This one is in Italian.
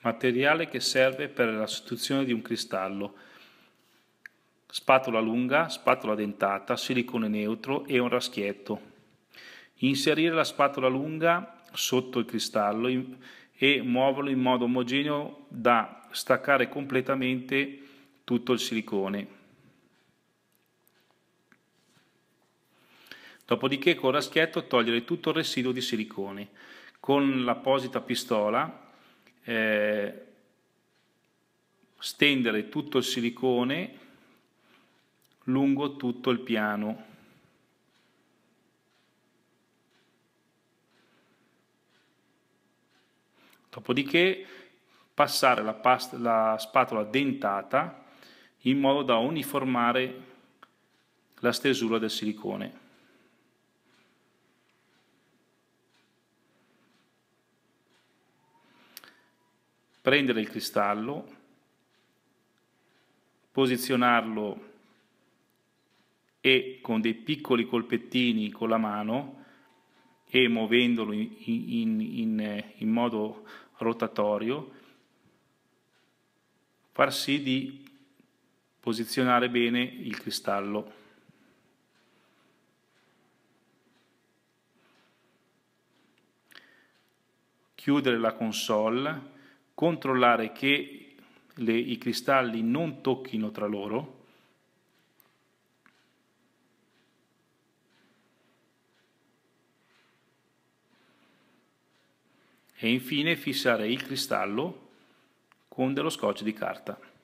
materiale che serve per la sostituzione di un cristallo, spatola lunga, spatola dentata, silicone neutro e un raschietto. Inserire la spatola lunga sotto il cristallo e muoverlo in modo omogeneo da staccare completamente tutto il silicone. Dopodiché col raschietto togliere tutto il residuo di silicone. Con l'apposita pistola eh, stendere tutto il silicone lungo tutto il piano. Dopodiché passare la, pasta, la spatola dentata in modo da uniformare la stesura del silicone. prendere il cristallo, posizionarlo e con dei piccoli colpettini con la mano e muovendolo in, in, in, in eh, modo rotatorio, far sì di posizionare bene il cristallo. Chiudere la console controllare che le, i cristalli non tocchino tra loro, e infine fissare il cristallo con dello scotch di carta.